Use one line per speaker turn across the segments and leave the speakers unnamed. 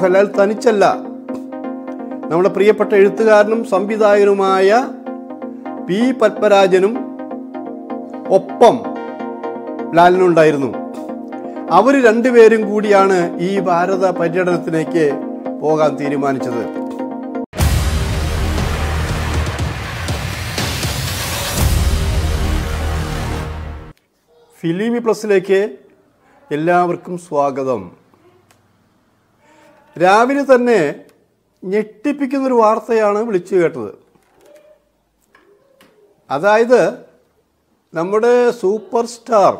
മോഹൻലാൽ തനിച്ചല്ല നമ്മുടെ പ്രിയപ്പെട്ട എഴുത്തുകാരനും സംവിധായകനുമായ പി പത്മരാജനും ഒപ്പം ലാലിനുണ്ടായിരുന്നു അവർ രണ്ടുപേരും കൂടിയാണ് ഈ ഭാരത പര്യടനത്തിലേക്ക് പോകാൻ തീരുമാനിച്ചത് ഫിലിമി പ്ലസിലേക്ക് എല്ലാവർക്കും സ്വാഗതം രാവിലെ തന്നെ ഞെട്ടിപ്പിക്കുന്നൊരു വാർത്തയാണ് വിളിച്ചു കേട്ടത് അതായത് നമ്മുടെ സൂപ്പർ സ്റ്റാർ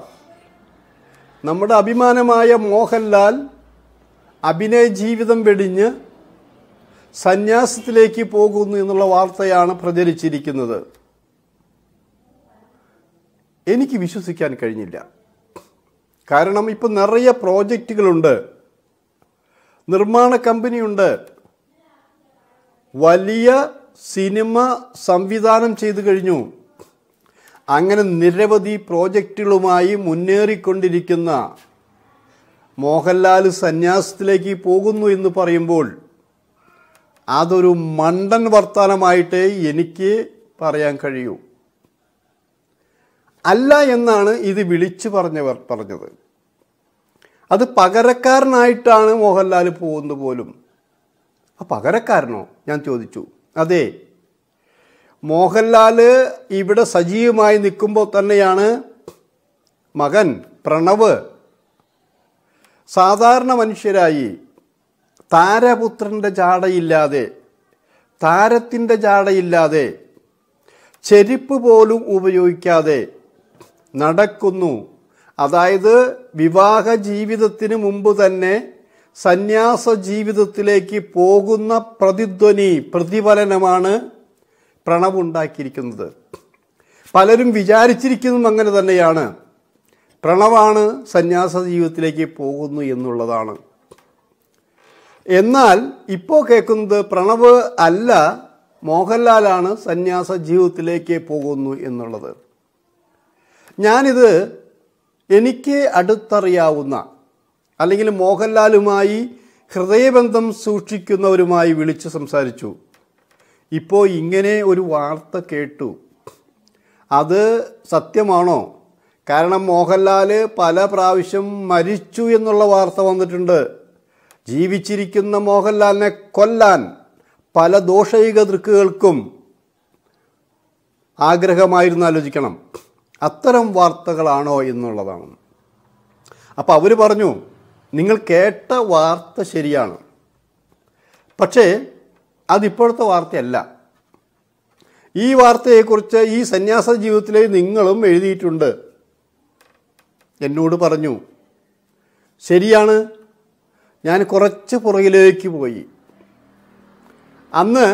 നമ്മുടെ അഭിമാനമായ മോഹൻലാൽ അഭിനയ ജീവിതം വെടിഞ്ഞ് സന്യാസത്തിലേക്ക് പോകുന്നു എന്നുള്ള വാർത്തയാണ് പ്രചരിച്ചിരിക്കുന്നത് എനിക്ക് വിശ്വസിക്കാൻ കഴിഞ്ഞില്ല കാരണം ഇപ്പം നിറയെ പ്രോജക്റ്റുകളുണ്ട് നിർമ്മാണ കമ്പനിയുണ്ട് വലിയ സിനിമ സംവിധാനം ചെയ്തു കഴിഞ്ഞു അങ്ങനെ നിരവധി പ്രോജക്റ്റുകളുമായി മുന്നേറിക്കൊണ്ടിരിക്കുന്ന മോഹൻലാൽ സന്യാസത്തിലേക്ക് പോകുന്നു എന്ന് പറയുമ്പോൾ അതൊരു മണ്ടൻ വർത്തമാനമായിട്ടേ എനിക്ക് പറയാൻ കഴിയൂ അല്ല എന്നാണ് ഇത് വിളിച്ചു പറഞ്ഞവർ പറഞ്ഞത് അത് പകരക്കാരനായിട്ടാണ് മോഹൻലാൽ പോകുന്നത് പോലും ആ പകരക്കാരനോ ഞാൻ ചോദിച്ചു അതെ മോഹൻലാൽ ഇവിടെ സജീവമായി നിൽക്കുമ്പോൾ തന്നെയാണ് മകൻ പ്രണവ് സാധാരണ മനുഷ്യരായി താരപുത്രൻ്റെ ജാടയില്ലാതെ താരത്തിൻ്റെ ജാടയില്ലാതെ ചെരുപ്പ് പോലും ഉപയോഗിക്കാതെ നടക്കുന്നു അതായത് വിവാഹ ജീവിതത്തിന് മുമ്പ് തന്നെ സന്യാസ ജീവിതത്തിലേക്ക് പോകുന്ന പ്രതിധ്വനി പ്രതിഫലനമാണ് പ്രണവുണ്ടാക്കിയിരിക്കുന്നത് പലരും വിചാരിച്ചിരിക്കുന്നതും അങ്ങനെ തന്നെയാണ് പ്രണവാണ് സന്യാസ ജീവിതത്തിലേക്ക് പോകുന്നു എന്നുള്ളതാണ് എന്നാൽ ഇപ്പോൾ കേൾക്കുന്നത് പ്രണവ് അല്ല മോഹൻലാലാണ് സന്യാസ ജീവിതത്തിലേക്ക് പോകുന്നു എന്നുള്ളത് ഞാനിത് എനിക്ക് അടുത്തറിയാവുന്ന അല്ലെങ്കിൽ മോഹൻലാലുമായി ഹൃദയബന്ധം സൂക്ഷിക്കുന്നവരുമായി വിളിച്ച് സംസാരിച്ചു ഇപ്പോൾ ഇങ്ങനെ ഒരു വാർത്ത കേട്ടു അത് സത്യമാണോ കാരണം മോഹൻലാൽ പല പ്രാവശ്യം മരിച്ചു എന്നുള്ള വാർത്ത വന്നിട്ടുണ്ട് ജീവിച്ചിരിക്കുന്ന മോഹൻലാലിനെ കൊല്ലാൻ പല ദോഷയുക ദൃക്കുകൾക്കും ആഗ്രഹമായിരുന്നു ആലോചിക്കണം അത്തരം വാർത്തകളാണോ എന്നുള്ളതാണ് അപ്പോൾ അവർ പറഞ്ഞു നിങ്ങൾ കേട്ട വാർത്ത ശരിയാണ് പക്ഷേ അതിപ്പോഴത്തെ വാർത്തയല്ല ഈ വാർത്തയെക്കുറിച്ച് ഈ സന്യാസ ജീവിതത്തിലെ നിങ്ങളും എഴുതിയിട്ടുണ്ട് എന്നോട് പറഞ്ഞു ശരിയാണ് ഞാൻ കുറച്ച് പുറകിലേക്ക് പോയി അന്ന്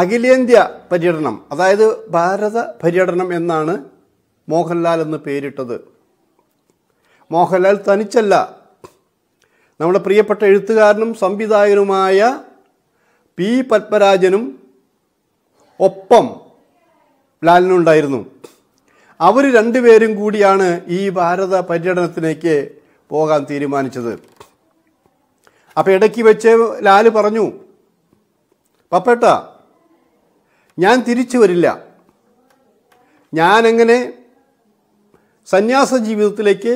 അഖിലേന്ത്യ പര്യടനം അതായത് ഭാരത പര്യടനം എന്നാണ് മോഹൻലാൽ എന്ന് പേരിട്ടത് മോഹൻലാൽ തനിച്ചല്ല നമ്മുടെ പ്രിയപ്പെട്ട എഴുത്തുകാരനും സംവിധായകനുമായ പി പത്മരാജനും ഒപ്പം ലാലിനുണ്ടായിരുന്നു അവർ രണ്ടുപേരും കൂടിയാണ് ഈ ഭാരത പര്യടനത്തിലേക്ക് പോകാൻ തീരുമാനിച്ചത് അപ്പോൾ ഇടയ്ക്ക് വെച്ച് ലാൽ പറഞ്ഞു പപ്പേട്ട ഞാൻ തിരിച്ചു വരില്ല ഞാനെങ്ങനെ സന്യാസ ജീവിതത്തിലേക്ക്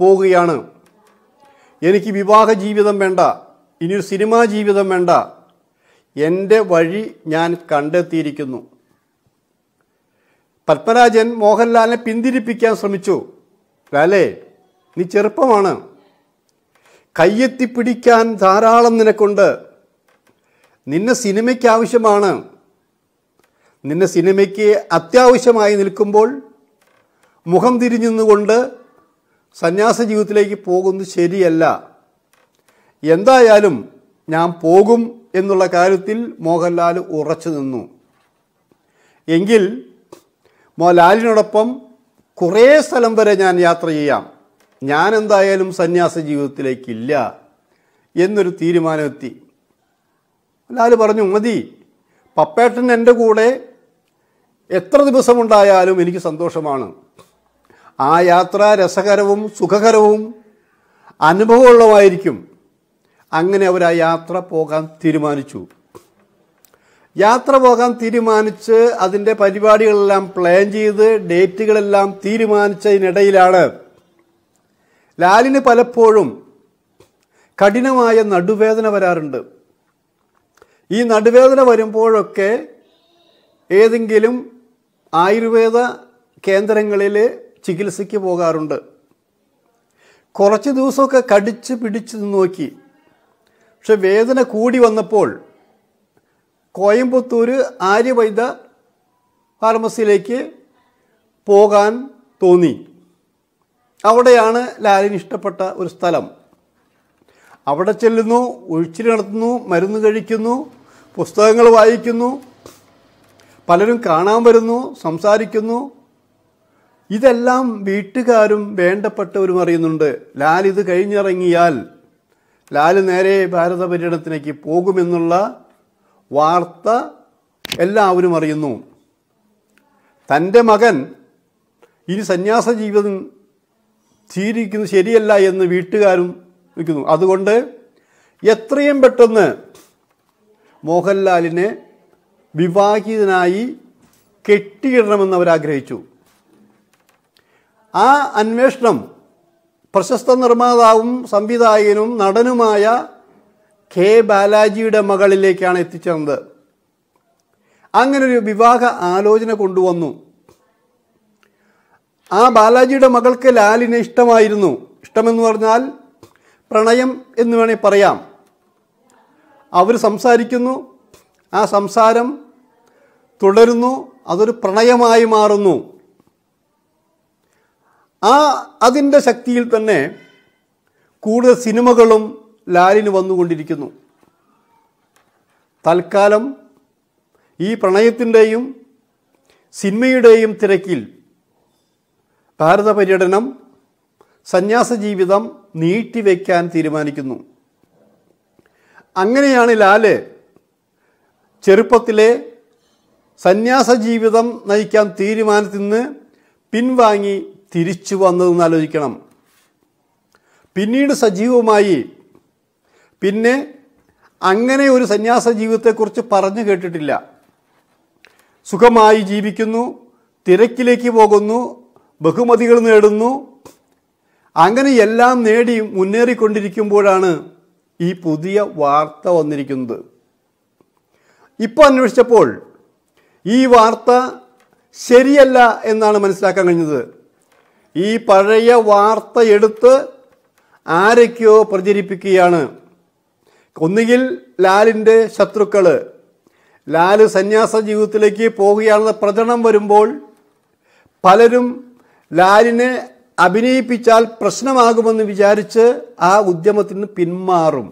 പോവുകയാണ് എനിക്ക് വിവാഹ ജീവിതം വേണ്ട ഇനിയൊരു സിനിമാ ജീവിതം വേണ്ട എൻ്റെ വഴി ഞാൻ കണ്ടെത്തിയിരിക്കുന്നു പത്മരാജൻ മോഹൻലാലിനെ പിന്തിരിപ്പിക്കാൻ ശ്രമിച്ചു ലാലേ നീ ചെറുപ്പമാണ് കയ്യെത്തിപ്പിടിക്കാൻ ധാരാളം നിനക്കുണ്ട് നിന്നെ സിനിമയ്ക്ക് ആവശ്യമാണ് നിന്നെ സിനിമയ്ക്ക് അത്യാവശ്യമായി നിൽക്കുമ്പോൾ മുഖം തിരിഞ്ഞുകൊണ്ട് സന്യാസ ജീവിതത്തിലേക്ക് പോകുന്നത് ശരിയല്ല എന്തായാലും ഞാൻ പോകും എന്നുള്ള കാര്യത്തിൽ മോഹൻലാൽ ഉറച്ചു നിന്നു എങ്കിൽ ലാലിനോടൊപ്പം കുറേ സ്ഥലം വരെ ഞാൻ യാത്ര ചെയ്യാം ഞാൻ എന്തായാലും സന്യാസ ജീവിതത്തിലേക്കില്ല എന്നൊരു തീരുമാനമെത്തി ലാൽ പറഞ്ഞു മതി പപ്പേട്ടൻ എൻ്റെ കൂടെ എത്ര ദിവസമുണ്ടായാലും എനിക്ക് സന്തോഷമാണ് ആ യാത്ര രസകരവും സുഖകരവും അനുഭവമുള്ളതായിരിക്കും അങ്ങനെ അവർ ആ യാത്ര പോകാൻ തീരുമാനിച്ചു യാത്ര പോകാൻ തീരുമാനിച്ച് അതിൻ്റെ പരിപാടികളെല്ലാം പ്ലാൻ ചെയ്ത് ഡേറ്റുകളെല്ലാം തീരുമാനിച്ചതിനിടയിലാണ് ലാലിന് പലപ്പോഴും കഠിനമായ നടുവേദന വരാറുണ്ട് ഈ നടുവേദന വരുമ്പോഴൊക്കെ ഏതെങ്കിലും ആയുർവേദ കേന്ദ്രങ്ങളിൽ ചികിത്സയ്ക്ക് പോകാറുണ്ട് കുറച്ച് ദിവസമൊക്കെ കടിച്ച് പിടിച്ച് നോക്കി പക്ഷെ വേദന കൂടി വന്നപ്പോൾ കോയമ്പത്തൂർ ആര്യവൈദ ഫാർമസിയിലേക്ക് പോകാൻ തോന്നി അവിടെയാണ് ലാലിന് ഇഷ്ടപ്പെട്ട ഒരു സ്ഥലം അവിടെ ചെല്ലുന്നു ഒഴിച്ചിൽ നടത്തുന്നു മരുന്ന് കഴിക്കുന്നു പുസ്തകങ്ങൾ വായിക്കുന്നു പലരും കാണാൻ വരുന്നു സംസാരിക്കുന്നു ഇതെല്ലാം വീട്ടുകാരും വേണ്ടപ്പെട്ടവരും അറിയുന്നുണ്ട് ലാൽ ഇത് കഴിഞ്ഞിറങ്ങിയാൽ ലാൽ നേരെ ഭാരത പര്യടനത്തിലേക്ക് പോകുമെന്നുള്ള വാർത്ത എല്ലാവരും അറിയുന്നു തൻ്റെ മകൻ ഇനി സന്യാസ ജീവിതം സ്വീകരിക്കുന്നത് ശരിയല്ല എന്ന് വീട്ടുകാരും നിൽക്കുന്നു അതുകൊണ്ട് എത്രയും പെട്ടെന്ന് മോഹൻലാലിനെ വിവാഹിതനായി കെട്ടിയിടണമെന്ന് അവരാഗ്രഹിച്ചു ആ അന്വേഷണം പ്രശസ്ത നിർമ്മാതാവും സംവിധായകനും നടനുമായ കെ ബാലാജിയുടെ മകളിലേക്കാണ് എത്തിച്ചേർന്നത് അങ്ങനൊരു വിവാഹ ആലോചന കൊണ്ടുവന്നു ആ ബാലാജിയുടെ മകൾക്ക് ലാലിനെ ഇഷ്ടമായിരുന്നു ഇഷ്ടമെന്ന് പറഞ്ഞാൽ പ്രണയം എന്ന് വേണമെങ്കിൽ പറയാം അവർ സംസാരിക്കുന്നു ആ സംസാരം തുടരുന്നു അതൊരു പ്രണയമായി മാറുന്നു ആ അതിൻ്റെ ശക്തിയിൽ തന്നെ കൂടുതൽ സിനിമകളും ലാലിന് വന്നുകൊണ്ടിരിക്കുന്നു തൽക്കാലം ഈ പ്രണയത്തിൻ്റെയും സിനിമയുടെയും തിരക്കിൽ ഭാരത പര്യടനം സന്യാസ ജീവിതം നീട്ടിവെക്കാൻ തീരുമാനിക്കുന്നു അങ്ങനെയാണ് ലാല് ചെറുപ്പത്തിലെ സന്യാസ ജീവിതം നയിക്കാൻ തീരുമാനത്തിൽ നിന്ന് പിൻവാങ്ങി തിരിച്ചു വന്നതെന്ന് ആലോചിക്കണം പിന്നീട് സജീവമായി പിന്നെ അങ്ങനെ ഒരു സന്യാസ ജീവിതത്തെക്കുറിച്ച് പറഞ്ഞു കേട്ടിട്ടില്ല സുഖമായി ജീവിക്കുന്നു തിരക്കിലേക്ക് പോകുന്നു ബഹുമതികൾ നേടുന്നു അങ്ങനെ എല്ലാം നേടി മുന്നേറിക്കൊണ്ടിരിക്കുമ്പോഴാണ് ഈ പുതിയ വാർത്ത വന്നിരിക്കുന്നത് ഇപ്പോൾ അന്വേഷിച്ചപ്പോൾ ഈ വാർത്ത ശരിയല്ല എന്നാണ് മനസ്സിലാക്കാൻ കഴിഞ്ഞത് ഈ പഴയ വാർത്ത എടുത്ത് ആരൊക്കെയോ പ്രചരിപ്പിക്കുകയാണ് ഒന്നുകിൽ ലാലിൻ്റെ ശത്രുക്കൾ ലാൽ സന്യാസ ജീവിതത്തിലേക്ക് പോവുകയാണെന്ന പ്രചരണം വരുമ്പോൾ പലരും ലാലിനെ അഭിനയിപ്പിച്ചാൽ പ്രശ്നമാകുമെന്ന് വിചാരിച്ച് ആ ഉദ്യമത്തിന് പിന്മാറും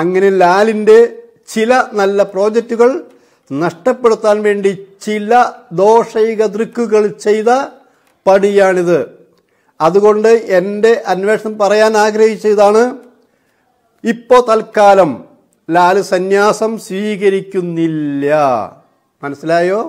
അങ്ങനെ ലാലിൻ്റെ ചില നല്ല പ്രോജക്റ്റുകൾ നഷ്ടപ്പെടുത്താൻ വേണ്ടി ചില ദോഷൈക ദൃക്കുകൾ ചെയ്ത പണിയാണിത് അതുകൊണ്ട് എൻ്റെ അന്വേഷണം പറയാൻ ആഗ്രഹിച്ചതാണ് ഇപ്പോൾ തൽക്കാലം ലാൽ സന്യാസം സ്വീകരിക്കുന്നില്ല മനസ്സിലായോ